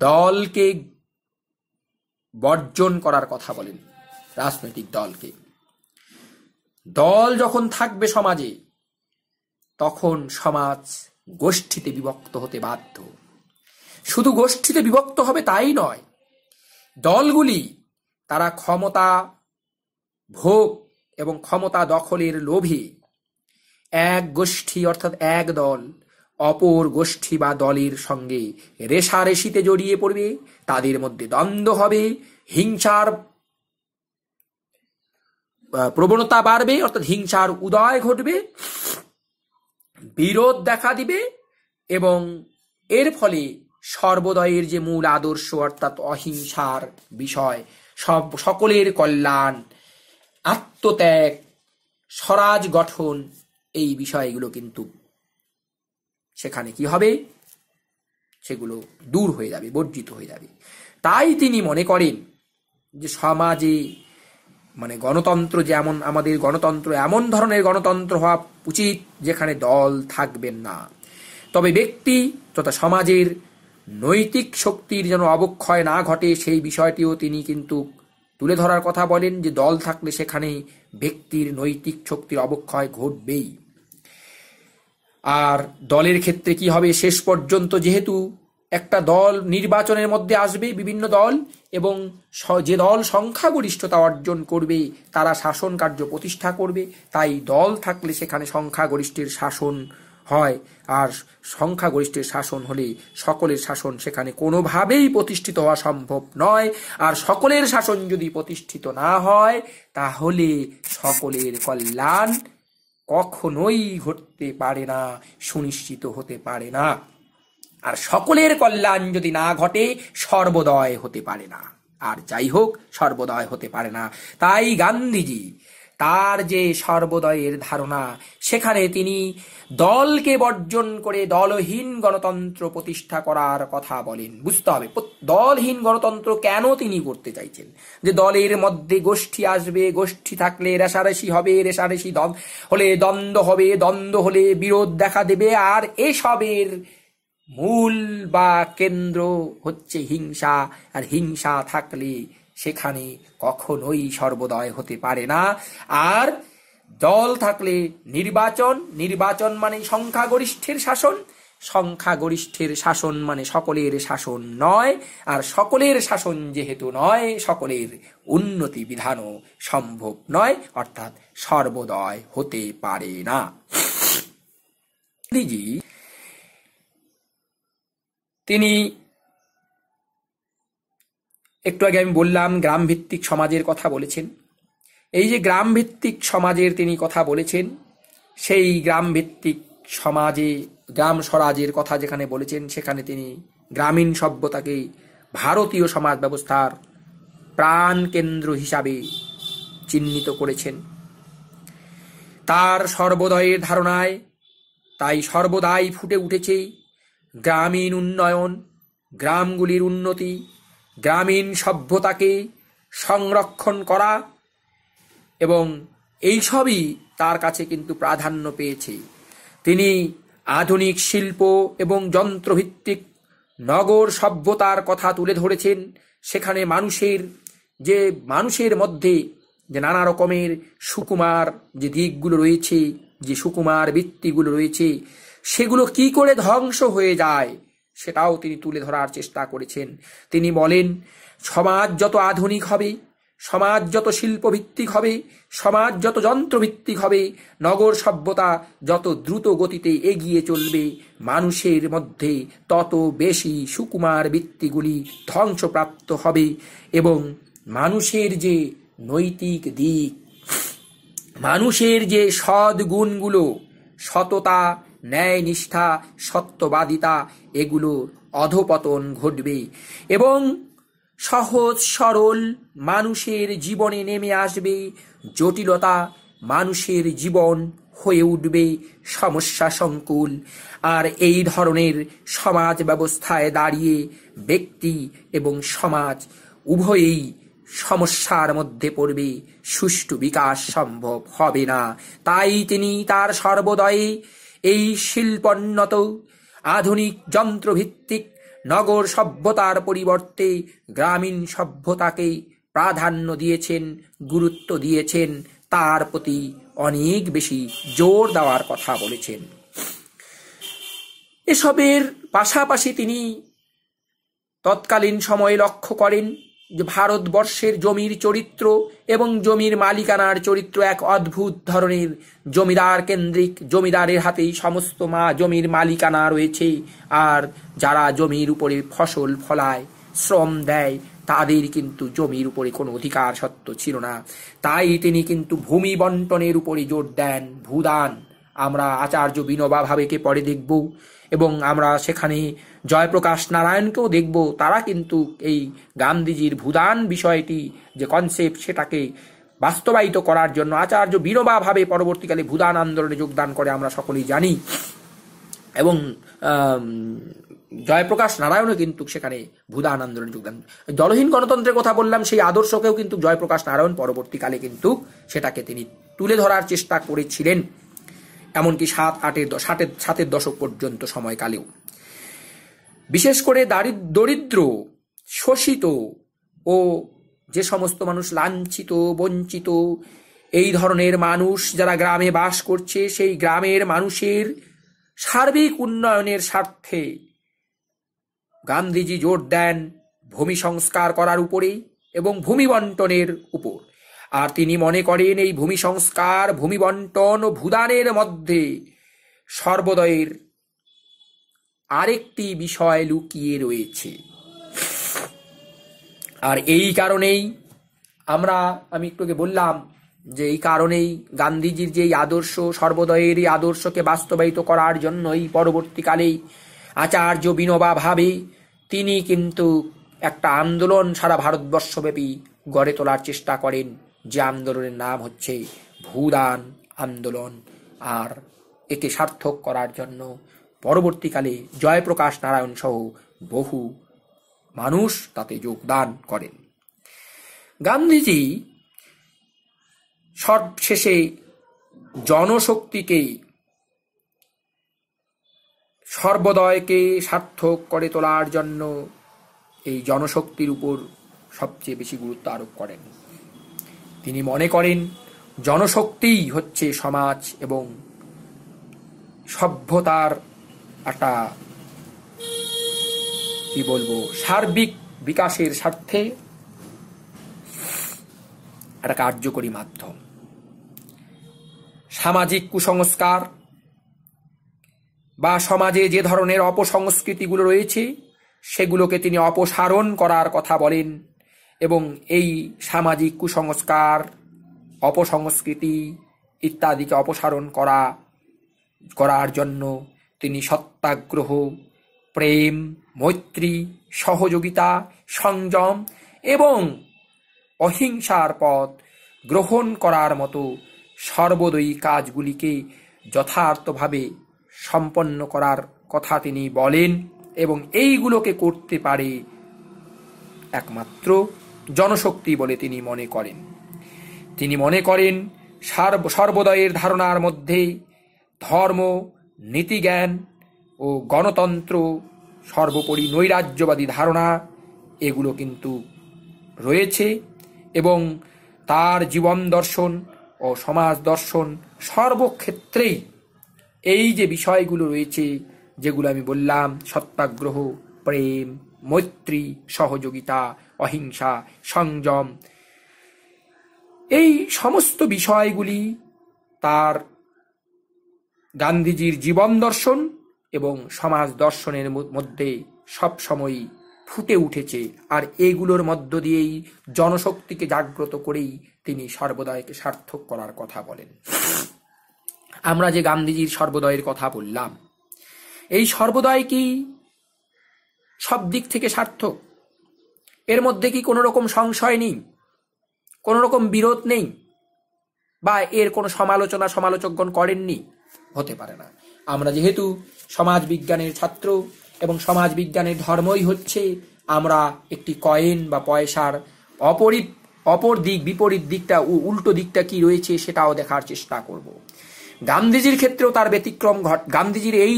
দলকে বর্জন করার কথা বলেন রাজনৈতিক দলকে দল যখন থাকবে সমাজে তখন সমাজ গোষ্ঠীতে বিভক্ত হতে বাধ্য শুধু গোষ্ঠীতে বিভক্ত হবে তাই নয় দলগুলি তারা ক্ষমতা ভোগ এবং ক্ষমতা দখলের লোভে এক গোষ্ঠী অর্থাৎ এক দল অপর গোষ্ঠী বা দলের সঙ্গে রেশারেশিতে জড়িয়ে পড়বে তাদের মধ্যে দ্বন্দ্ব হবে হিংসার প্রবণতা বাড়বে অর্থাৎ হিংসার উদয় ঘটবে বিরোধ দেখা দিবে এবং এর ফলে সর্বদয়ের যে মূল আদর্শ অর্থাৎ অহিংসার বিষয় সব সকলের কল্যাণ আত্মত্যাগ স্বরাজ গঠন এই বিষয়গুলো কিন্তু সেখানে কি হবে সেগুলো দূর হয়ে যাবে বর্জিত হয়ে যাবে তাই তিনি মনে করেন যে সমাজে মানে গণতন্ত্র যেমন আমাদের গণতন্ত্র এমন ধরনের গণতন্ত্র হওয়া উচিত যেখানে দল থাকবেন না তবে ব্যক্তি তথা সমাজের নৈতিক শক্তির যেন অবক্ষয় না ঘটে সেই বিষয়টিও তিনি কিন্তু তুলে ধরার কথা বলেন যে দল থাকলে সেখানে ব্যক্তির নৈতিক শক্তির অবক্ষয় ঘটবেই আর দলের ক্ষেত্রে কি হবে শেষ পর্যন্ত যেহেতু একটা দল নির্বাচনের মধ্যে আসবে বিভিন্ন দল এবং যে দল সংখ্যাগরিষ্ঠতা অর্জন করবে তারা শাসন কার্য প্রতিষ্ঠা করবে তাই দল থাকলে সেখানে সংখ্যাগরিষ্ঠের শাসন হয় আর সংখ্যাগরিষ্ঠের শাসন হলে সকলের শাসন সেখানে কোনোভাবেই প্রতিষ্ঠিত হওয়া সম্ভব নয় আর সকলের শাসন যদি প্রতিষ্ঠিত না হয় তাহলে সকলের কল্যাণ কখনোই ঘটতে পারে না সুনিশ্চিত হতে পারে না আর সকলের কল্যাণ যদি না ঘটে সর্বোদয় হতে পারে না আর যাই হোক সর্বোদয় হতে পারে না তাই গান্ধীজি তার যে সর্বোদয়ের ধারণা সেখানে তিনি দলকে বর্জন করে দলহীন গণতন্ত্র প্রতিষ্ঠা করার কথা বলেন বুঝতে হবে দলহীন গণতন্ত্র কেন তিনি করতে চাইছেন যে দলের মধ্যে গোষ্ঠী আসবে গোষ্ঠী থাকলে রেশারেশি হবে রেশারেশি দম হলে দ্বন্দ্ব হবে দ্বন্দ্ব হলে বিরোধ দেখা দেবে আর এসবের মূল বা কেন্দ্র হচ্ছে হিংসা আর হিংসা থাকলে সেখানে কখনোই সর্বদয় হতে পারে না আর দল থাকলে নির্বাচন নির্বাচন মানে সংখ্যাগরিষ্ঠের শাসন সংখ্যাগরিষ্ঠের শাসন মানে সকলের শাসন নয় আর সকলের শাসন যেহেতু নয় সকলের উন্নতি বিধানও সম্ভব নয় অর্থাৎ সর্বোদয় হতে পারে না তিনি একটু আগে আমি বললাম গ্রাম ভিত্তিক সমাজের কথা বলেছেন এই যে গ্রাম ভিত্তিক সমাজের তিনি কথা বলেছেন সেই গ্রাম ভিত্তিক সমাজে গ্রাম স্বরাজের কথা যেখানে বলেছেন সেখানে তিনি গ্রামীণ সভ্যতাকে ভারতীয় সমাজ ব্যবস্থার প্রাণ কেন্দ্র হিসাবে চিহ্নিত করেছেন তার সর্বোদয়ের ধারণায় তাই সর্বদাই ফুটে উঠেছে গ্রামীণ উন্নয়ন গ্রামগুলির উন্নতি গ্রামীণ সভ্যতাকে সংরক্ষণ করা এবং এইসবই তার কাছে কিন্তু প্রাধান্য পেয়েছে তিনি আধুনিক শিল্প এবং যন্ত্রভিত্তিক নগর সভ্যতার কথা তুলে ধরেছেন সেখানে মানুষের যে মানুষের মধ্যে যে নানা রকমের সুকুমার যে দিকগুলো রয়েছে যে সুকুমার বৃত্তিগুলো রয়েছে সেগুলো কি করে ধ্বংস হয়ে যায় সেটাও তিনি তুলে ধরার চেষ্টা করেছেন তিনি বলেন সমাজ যত আধুনিক হবে সমাজ যত শিল্পভিত্তিক হবে সমাজ যত যন্ত্রভিত্তিক হবে নগর সভ্যতা যত দ্রুত গতিতে এগিয়ে চলবে মানুষের মধ্যে তত বেশি সুকুমার বৃত্তিগুলি ধ্বংসপ্রাপ্ত হবে এবং মানুষের যে নৈতিক দিক মানুষের যে সদ্গুণগুলো সততা ন্যায় নিষ্ঠা সত্যবাদিতা এগুলোর অধপতন ঘটবে এবং সহজ সরল মানুষের জীবনে নেমে আসবে জটিলতা মানুষের জীবন হয়ে উঠবে সমস্যা সংকুল আর এই ধরনের সমাজ ব্যবস্থায় দাঁড়িয়ে ব্যক্তি এবং সমাজ উভয়েই সমস্যার মধ্যে পড়বে সুষ্ঠু বিকাশ সম্ভব হবে না তাই তিনি তার সর্বদয়ে এই শিল্পোন্নত আধুনিক যন্ত্রভিত্তিক নগর সভ্যতার পরিবর্তে গ্রামীণ সভ্যতাকে প্রাধান্য দিয়েছেন গুরুত্ব দিয়েছেন তার প্রতি অনেক বেশি জোর দেওয়ার কথা বলেছেন এসবের পাশাপাশি তিনি তৎকালীন সময়ে লক্ষ্য করেন ভারতবর্ষের জমির চরিত্র এবং জমির মালিকানার চরিত্র এক অদ্ভুত ধরনের জমিদার কেন্দ্রিক জমিদারের হাতেই সমস্ত মা জমির মালিকানা রয়েছে আর যারা জমির উপরে ফসল ফলায় শ্রম দেয় তাদের কিন্তু জমির উপরে কোনো অধিকার সত্য ছিল না তাই তিনি কিন্তু ভূমি বন্টনের উপরে জোর দেন ভূদান আমরা আচার্য বিনোবা ভাবেকে পরে দেখব এবং আমরা সেখানে জয়প্রকাশ নারায়ণকেও দেখব তারা কিন্তু এই গান্ধীজির ভুদান বিষয়টি যে কনসেপ্ট সেটাকে বাস্তবায়িত করার জন্য আচার্য বিনোবাভাবে পরবর্তীকালে ভুদান আন্দোলনে যোগদান করে আমরা সকলেই জানি এবং জয়প্রকাশ নারায়ণও কিন্তু সেখানে ভুদান আন্দোলনে যোগদান দলহীন গণতন্ত্রের কথা বললাম সেই আদর্শকেও কিন্তু জয়প্রকাশ নারায়ণ পরবর্তীকালে কিন্তু সেটাকে তিনি তুলে ধরার চেষ্টা করেছিলেন এমনকি সাত আটের ষাটের সাতের দশক পর্যন্ত সময়কালেও বিশেষ করে দরিদ্র শোষিত ও যে সমস্ত মানুষ লাঞ্ছিত বঞ্চিত এই ধরনের মানুষ যারা গ্রামে বাস করছে সেই গ্রামের মানুষের সার্বিক উন্নয়নের স্বার্থে গান্ধীজি জোর দেন ভূমি সংস্কার করার উপরে এবং ভূমি বন্টনের উপর আর তিনি মনে করেন এই ভূমি সংস্কার ভূমি বন্টন ও ভূদানের মধ্যে সর্বোদয়ের আরেকটি বিষয় লুকিয়ে রয়েছে আর এই কারণেই আমরা আমি একটুকে বললাম যে এই কারণেই গান্ধীজির যে আদর্শ সর্বোদয়ের এই আদর্শকে বাস্তবায়িত করার জন্যই পরবর্তীকালে আচার্য বিনোবা ভাবে তিনি কিন্তু একটা আন্দোলন সারা ভারতবর্ষব্যাপী গড়ে তোলার চেষ্টা করেন যে আন্দোলনের নাম হচ্ছে ভূদান আন্দোলন আর একে সার্থক করার জন্য পরবর্তীকালে জয়প্রকাশ নারায়ণ সহ বহু মানুষ তাতে যোগদান করেন গান্ধীজি সবশেষে জনশক্তিকে সর্বদয়কে সার্থক করে তোলার জন্য এই জনশক্তির উপর সবচেয়ে বেশি গুরুত্ব আরোপ করেন তিনি মনে করেন জনশক্তিই হচ্ছে সমাজ এবং সভ্যতার একটা কি বলবো সার্বিক বিকাশের স্বার্থে একটা কার্যকরী মাধ্যম সামাজিক কুসংস্কার বা সমাজে যে ধরনের অপসংস্কৃতিগুলো রয়েছে সেগুলোকে তিনি অপসারণ করার কথা বলেন এবং এই সামাজিক কুসংস্কার অপসংস্কৃতি ইত্যাদিকে অপসারণ করা করার জন্য তিনি সত্যাগ্রহ প্রেম মৈত্রী সহযোগিতা সংযম এবং অহিংসার পথ গ্রহণ করার মতো সর্বদয়ী কাজগুলিকে যথার্থভাবে সম্পন্ন করার কথা তিনি বলেন এবং এইগুলোকে করতে পারে একমাত্র জনশক্তি বলে তিনি মনে করেন তিনি মনে করেন সর্বদয়ের ধারণার মধ্যে ধর্ম নীতিজ্ঞান ও গণতন্ত্র সর্বোপরি নৈরাজ্যবাদী ধারণা এগুলো কিন্তু রয়েছে এবং তার জীবন দর্শন ও সমাজ দর্শন সর্বক্ষেত্রেই এই যে বিষয়গুলো রয়েছে যেগুলো আমি বললাম সত্যাগ্রহ প্রেম মৈত্রী সহযোগিতা অহিংসা সংযম এই সমস্ত বিষয়গুলি তার গান্ধীজির জীবন দর্শন এবং সমাজ দর্শনের মধ্যে সবসময়ই ফুটে উঠেছে আর এগুলোর মধ্য দিয়েই জনশক্তিকে জাগ্রত করেই তিনি সর্বদয়কে সার্থক করার কথা বলেন আমরা যে গান্ধীজির সর্বদয়ের কথা বললাম এই সর্বদয় কি সব দিক থেকে সার্থক এর মধ্যে কি কোনো রকম সংশয় নেই কোনো রকম বিরোধ নেই বা এর কোনো সমালোচনা সমালোচকগণ করেননি হতে পারে না আমরা যেহেতু সমাজ বিজ্ঞানের ছাত্র এবং সমাজ বিজ্ঞানের ধর্মই হচ্ছে আমরা একটি কয়েন বা পয়সার অপরি অপর দিক বিপরীত দিকটা ও উল্টো দিকটা কি রয়েছে সেটাও দেখার চেষ্টা করব গান্ধীজির ক্ষেত্রেও তার ব্যতিক্রম ঘট গান্ধীজির এই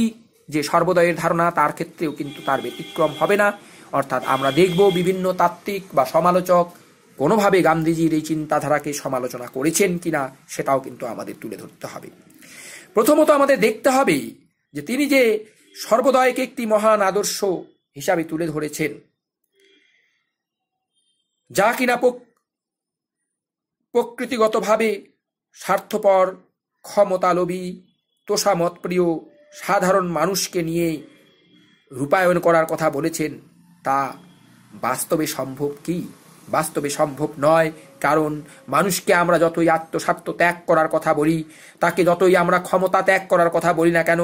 যে সর্বদয়ের ধারণা তার ক্ষেত্রেও কিন্তু তার ব্যতিক্রম হবে না অর্থাৎ আমরা দেখব বিভিন্ন তাত্ত্বিক বা সমালোচক কোনোভাবে গান্ধীজির এই চিন্তাধারাকে সমালোচনা করেছেন কিনা সেটাও কিন্তু আমাদের তুলে ধরতে হবে প্রথমত আমাদের দেখতে হবে যে তিনি যে সর্বদয়কে একটি মহান আদর্শ হিসাবে তুলে ধরেছেন যা কিনা প্রকৃতিগতভাবে স্বার্থপর ক্ষমতালোভী তোষামতপ্রিয় সাধারণ মানুষকে নিয়ে রূপায়ণ করার কথা বলেছেন তা বাস্তবে সম্ভব কী বাস্তবে সম্ভব নয় কারণ মানুষকে আমরা যতই আত্মস্বার্থ ত্যাগ করার কথা বলি তাকে যতই আমরা ক্ষমতা ত্যাগ করার কথা বলি না কেন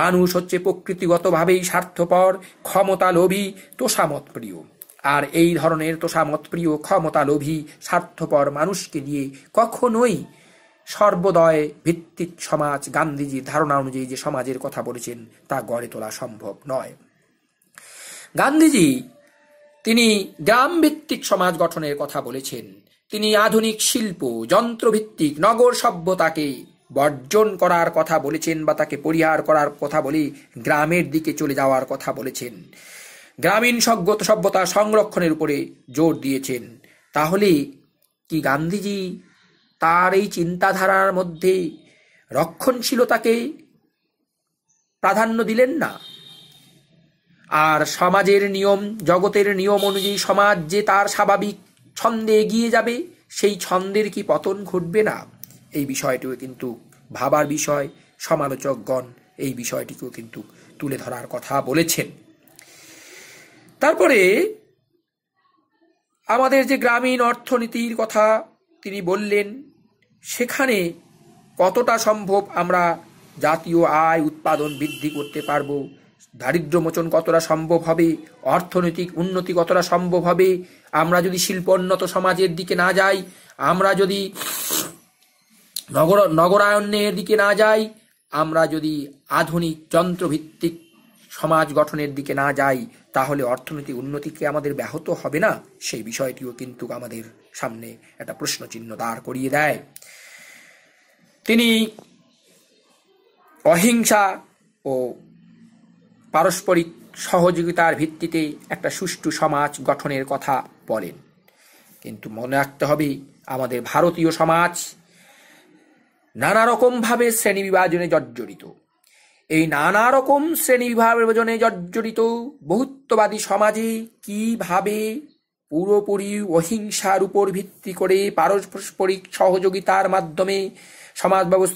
মানুষ হচ্ছে প্রকৃতিগতভাবেই স্বার্থপর ক্ষমতা লোভী তোষামত প্রিয় আর এই ধরনের তোষামত প্রিয় ক্ষমতা লোভী স্বার্থপর মানুষকে নিয়ে কখনোই সর্বদয় ভিত্তিক সমাজ গান্ধীজির ধারণা অনুযায়ী যে সমাজের কথা বলেছেন তা গড়ে তোলা সম্ভব নয় গান্ধীজি তিনি গ্রামভিত্তিক সমাজ গঠনের কথা বলেছেন তিনি আধুনিক শিল্প যন্ত্রভিত্তিক নগর সভ্যতাকে বর্জন করার কথা বলেছেন বা তাকে পরিহার করার কথা বলে গ্রামের দিকে চলে যাওয়ার কথা বলেছেন গ্রামীণ সভ্যত সভ্যতা সংরক্ষণের উপরে জোর দিয়েছেন তাহলে কি গান্ধীজি তার এই চিন্তাধারার মধ্যে রক্ষণশীলতাকে প্রাধান্য দিলেন না আর সমাজের নিয়ম জগতের নিয়ম অনুযায়ী সমাজ যে তার স্বাভাবিক ছন্দে এগিয়ে যাবে সেই ছন্দের কি পতন ঘটবে না এই বিষয়টিও কিন্তু ভাবার বিষয় সমালোচকগণ এই বিষয়টিকেও কিন্তু তুলে ধরার কথা বলেছেন তারপরে আমাদের যে গ্রামীণ অর্থনীতির কথা তিনি বললেন সেখানে কতটা সম্ভব আমরা জাতীয় আয় উৎপাদন বৃদ্ধি করতে পারবো দারিদ্রমোচন কতটা সম্ভব হবে অর্থনৈতিক উন্নতি কতটা সম্ভব হবে আমরা যদি শিল্পোন্নত সমাজের দিকে না যাই আমরা যদি নগর নগরায়ণের দিকে না যাই আমরা যদি আধুনিক যন্ত্রভিত্তিক সমাজ গঠনের দিকে না যাই তাহলে অর্থনৈতিক উন্নতিকে আমাদের ব্যাহত হবে না সেই বিষয়টিও কিন্তু আমাদের সামনে একটা প্রশ্নচিহ্ন দাঁড় করিয়ে দেয় তিনি অহিংসা ও পারস্পরিক সহযোগিতার ভিত্তিতে একটা সুষ্ঠু সমাজ গঠনের কথা বলেন কিন্তু মনে রাখতে হবে আমাদের ভারতীয় সমাজ নানা রকমভাবে শ্রেণী বিভাজনে জর্জরিত এই নানা রকম শ্রেণী বিভাজনে জর্জরিত বহুত্ববাদী সমাজে কিভাবে পুরোপুরি অহিংসার উপর ভিত্তি করে পারস্পরিক সহযোগিতার মাধ্যমে সমাজ ব্যবস্থা